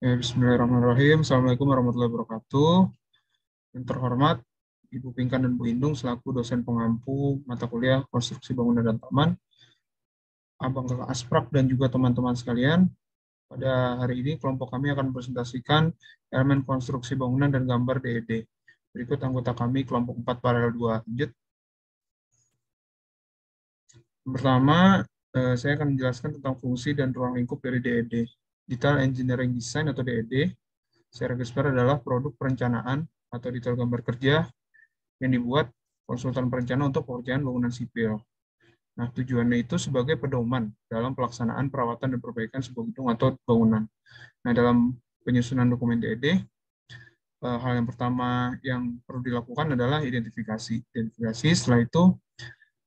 Ya, Bismillahirrahmanirrahim. Assalamualaikum warahmatullahi wabarakatuh. Yang terhormat Ibu Pingkan dan Bu Indung selaku dosen pengampu mata kuliah konstruksi bangunan dan taman. Abang Kakak Asprak dan juga teman-teman sekalian. Pada hari ini kelompok kami akan presentasikan elemen konstruksi bangunan dan gambar DED. E Berikut anggota kami kelompok 4 paralel 2. Lanjut. Pertama, eh, saya akan menjelaskan tentang fungsi dan ruang lingkup dari DED. E Digital Engineering Design atau DED e secara gesper adalah produk perencanaan atau detail gambar kerja yang dibuat konsultan perencana untuk pekerjaan bangunan sipil. Nah, tujuannya itu sebagai pedoman dalam pelaksanaan perawatan dan perbaikan sebuah gedung atau bangunan. Nah, dalam penyusunan dokumen DED, e eh, hal yang pertama yang perlu dilakukan adalah identifikasi. Identifikasi setelah itu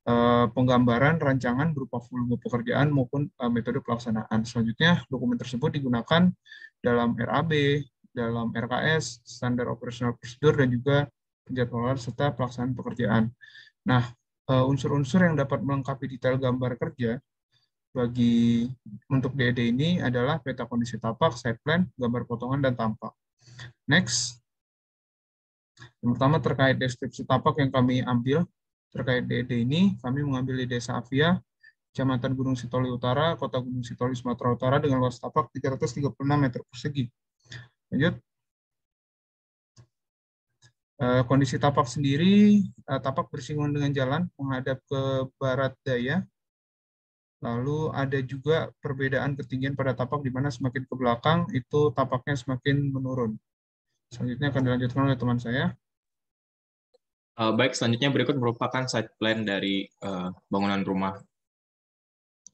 Eh, penggambaran rancangan berupa volume pekerjaan maupun eh, metode pelaksanaan. Selanjutnya, dokumen tersebut digunakan dalam RAB, dalam RKS, standar operasional prosedur, dan juga penjadwalan serta pelaksanaan pekerjaan. Nah, eh, unsur-unsur yang dapat melengkapi detail gambar kerja bagi untuk DED e ini adalah peta kondisi tapak, site plan, gambar potongan, dan tampak. Next. Yang pertama terkait deskripsi tapak yang kami ambil Terkait DED ini, kami mengambil di Desa Afia, Kecamatan Gunung Sitoli Utara, Kota Gunung Sitoli, Sumatera Utara dengan luas tapak 336 meter persegi. Lanjut. Eh, kondisi tapak sendiri, eh, tapak bersinggungan dengan jalan menghadap ke barat daya. Lalu ada juga perbedaan ketinggian pada tapak di mana semakin ke belakang itu tapaknya semakin menurun. Selanjutnya akan dilanjutkan oleh teman saya. Uh, baik, selanjutnya berikut merupakan site plan dari uh, bangunan rumah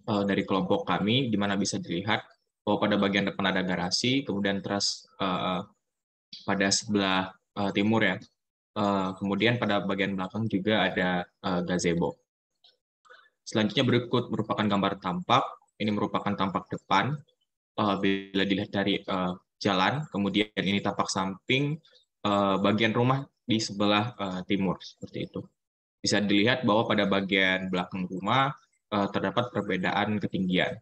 uh, dari kelompok kami, di mana bisa dilihat bahwa pada bagian depan ada garasi, kemudian teras uh, pada sebelah uh, timur ya, uh, kemudian pada bagian belakang juga ada uh, gazebo. Selanjutnya berikut merupakan gambar tampak, ini merupakan tampak depan, uh, bila dilihat dari uh, jalan, kemudian ini tampak samping, bagian rumah di sebelah uh, timur seperti itu. Bisa dilihat bahwa pada bagian belakang rumah uh, terdapat perbedaan ketinggian.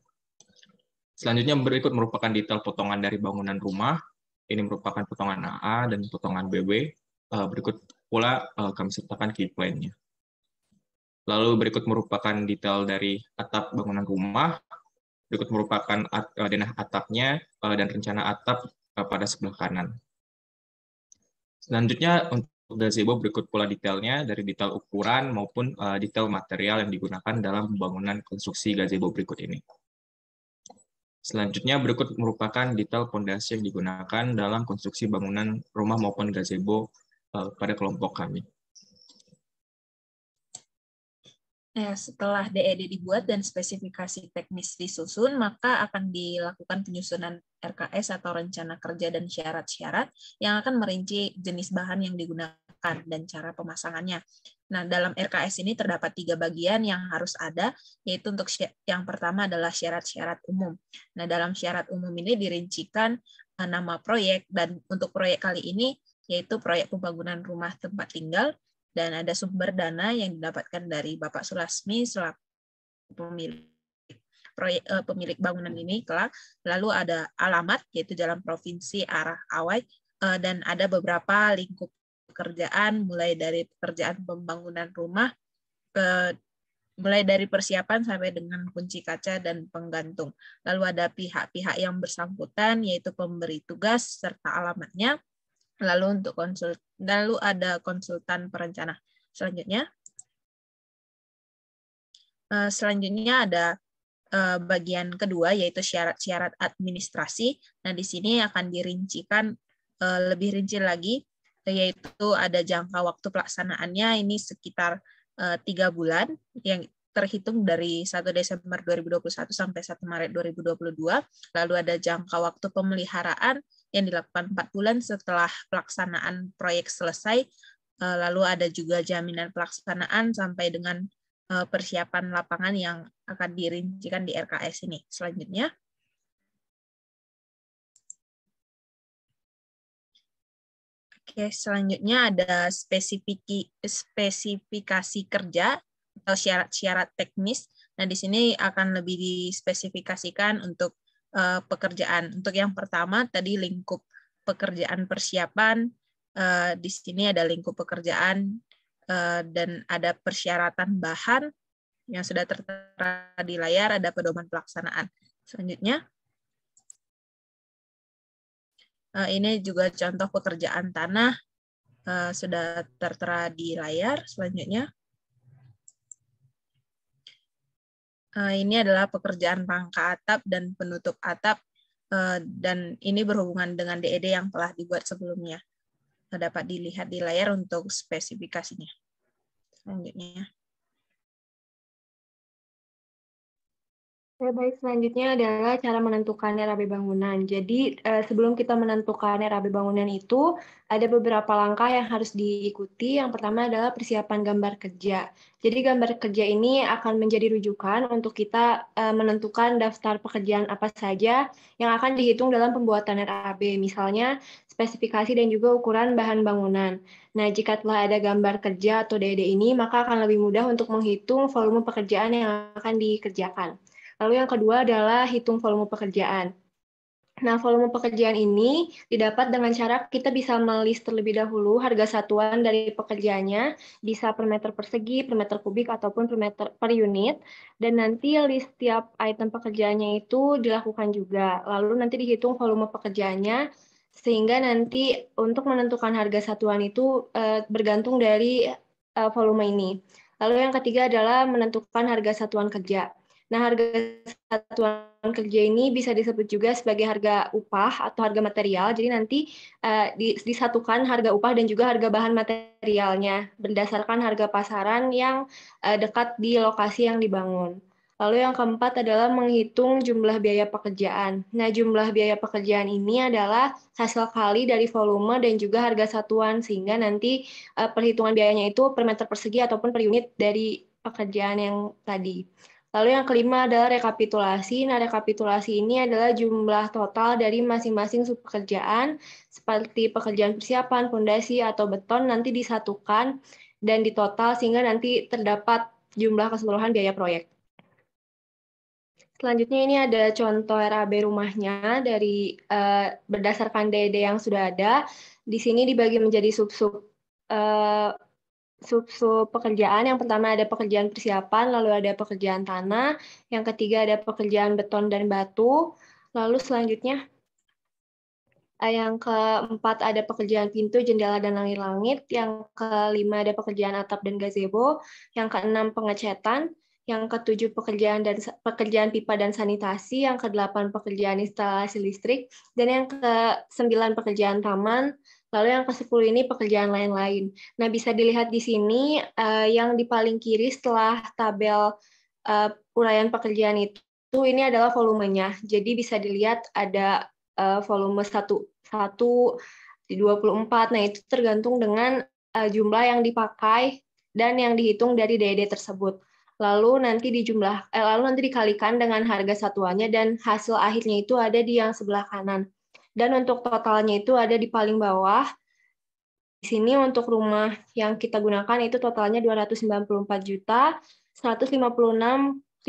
Selanjutnya berikut merupakan detail potongan dari bangunan rumah. Ini merupakan potongan AA dan potongan BB. Uh, eh, berikut pula uh, kami sertakan key plan-nya. Lalu berikut merupakan detail dari atap bangunan rumah. Berikut merupakan at, uh, denah atapnya uh, dan rencana atap uh, pada sebelah kanan. Selanjutnya untuk gazebo berikut pula detailnya dari detail ukuran maupun eh, detail material yang digunakan dalam pembangunan konstruksi gazebo berikut ini. Selanjutnya berikut merupakan detail pondasi yang digunakan dalam konstruksi bangunan rumah maupun gazebo eh, pada kelompok kami. Ya, setelah DED e dibuat dan spesifikasi teknis disusun, maka akan dilakukan penyusunan RKS atau rencana kerja dan syarat-syarat yang akan merinci jenis bahan yang digunakan dan cara pemasangannya. Nah, dalam RKS ini terdapat tiga bagian yang harus ada, yaitu untuk yang pertama adalah syarat-syarat umum. Nah, dalam syarat umum ini dirincikan eh, nama proyek dan untuk proyek kali ini yaitu proyek pembangunan rumah tempat tinggal dan ada sumber dana yang didapatkan dari Bapak Sulasmi selaku pemilik proyek eh, pemilik bangunan ini kelak lalu ada alamat yaitu jalan provinsi arah Awai eh, dan ada beberapa lingkup pekerjaan mulai dari pekerjaan pembangunan rumah ke mulai dari persiapan sampai dengan kunci kaca dan penggantung. Lalu ada pihak-pihak yang bersangkutan yaitu pemberi tugas serta alamatnya Lalu untuk konsult, lalu ada konsultan perencana. Selanjutnya, eh, selanjutnya ada eh, bagian kedua yaitu syarat-syarat administrasi. Nah, di sini akan dirincikan eh, lebih rinci lagi yaitu ada jangka waktu pelaksanaannya ini sekitar tiga bulan yang terhitung dari 1 Desember 2021 sampai 1 Maret 2022. Lalu ada jangka waktu pemeliharaan yang dilakukan empat bulan setelah pelaksanaan proyek selesai. Eh, lalu ada juga jaminan pelaksanaan sampai dengan eh, persiapan lapangan yang akan dirincikan di RKS ini. Selanjutnya. Oke, selanjutnya ada spesifiki, spesifikasi kerja atau syarat-syarat teknis. Nah, di sini akan lebih dispesifikasikan untuk uh, pekerjaan. Untuk yang pertama tadi lingkup pekerjaan persiapan, uh, di sini ada lingkup pekerjaan uh, dan ada persyaratan bahan yang sudah tertera di layar, ada pedoman pelaksanaan. Selanjutnya, uh, ini juga contoh pekerjaan tanah uh, sudah tertera di layar. Selanjutnya, Eh, ini adalah pekerjaan rangka atap dan penutup atap eh, dan ini berhubungan dengan DED e yang telah dibuat sebelumnya. Dapat dilihat di layar untuk spesifikasinya. Selanjutnya. Oke, baik. Selanjutnya adalah cara menentukannya RAB bangunan. Jadi, eh, sebelum kita menentukan RAB bangunan itu, ada beberapa langkah yang harus diikuti. Yang pertama adalah persiapan gambar kerja. Jadi, gambar kerja ini akan menjadi rujukan untuk kita eh, menentukan daftar pekerjaan apa saja yang akan dihitung dalam pembuatan RAB, misalnya spesifikasi dan juga ukuran bahan bangunan. Nah, jika telah ada gambar kerja atau DED ini, maka akan lebih mudah untuk menghitung volume pekerjaan yang akan dikerjakan. Lalu yang kedua adalah hitung volume pekerjaan. Nah, volume pekerjaan ini didapat dengan cara kita bisa melis terlebih dahulu harga satuan dari pekerjaannya, bisa per meter persegi, per meter kubik, ataupun per meter per unit. Dan nanti list tiap item pekerjaannya itu dilakukan juga. Lalu nanti dihitung volume pekerjaannya, sehingga nanti untuk menentukan harga satuan itu eh, bergantung dari eh, volume ini. Lalu yang ketiga adalah menentukan harga satuan kerja. Nah, harga satuan kerja ini bisa disebut juga sebagai harga upah atau harga material. Jadi nanti uh, disatukan harga upah dan juga harga bahan materialnya berdasarkan harga pasaran yang uh, dekat di lokasi yang dibangun. Lalu yang keempat adalah menghitung jumlah biaya pekerjaan. Nah, jumlah biaya pekerjaan ini adalah hasil kali dari volume dan juga harga satuan sehingga nanti uh, perhitungan biayanya itu per meter persegi ataupun per unit dari pekerjaan yang tadi. Lalu yang kelima adalah rekapitulasi. Nah, rekapitulasi ini adalah jumlah total dari masing-masing pekerjaan seperti pekerjaan persiapan, fondasi, atau beton nanti disatukan dan ditotal sehingga nanti terdapat jumlah keseluruhan biaya proyek. Selanjutnya ini ada contoh RAB rumahnya dari uh, berdasarkan DED e yang sudah ada. Di sini dibagi menjadi sub-sub uh, sub-sub pekerjaan. Yang pertama ada pekerjaan persiapan, lalu ada pekerjaan tanah, yang ketiga ada pekerjaan beton dan batu, lalu selanjutnya eh, yang keempat ada pekerjaan pintu, jendela, dan langit-langit. Yang kelima ada pekerjaan atap dan gazebo. Yang keenam pengecetan. Yang ketujuh pekerjaan dan pekerjaan pipa dan sanitasi. Yang kedelapan pekerjaan instalasi listrik. Dan yang kesembilan pekerjaan taman Lalu yang ke-10 ini pekerjaan lain-lain. Nah, bisa dilihat di sini uh, yang di paling kiri setelah tabel uh, eh, uraian pekerjaan itu ini adalah volumenya. Jadi bisa dilihat ada uh, volume 1 1 di 24. Nah, itu tergantung dengan uh, jumlah yang dipakai dan yang dihitung dari DED e tersebut. Lalu nanti dijumlah eh, lalu nanti dikalikan dengan harga satuannya dan hasil akhirnya itu ada di yang sebelah kanan. Dan untuk totalnya itu ada di paling bawah. Di sini untuk rumah yang kita gunakan itu totalnya 294 juta 156.434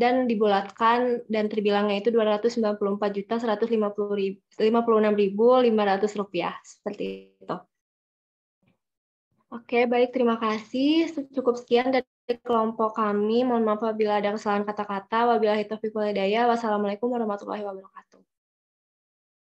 dan dibulatkan dan terbilangnya itu 294 juta 156.500 rupiah seperti itu. Oke, baik terima kasih. Cukup sekian dari kelompok kami. Mohon maaf apabila ada kesalahan kata-kata. Wabillahi taufiq Wassalamualaikum warahmatullahi wabarakatuh.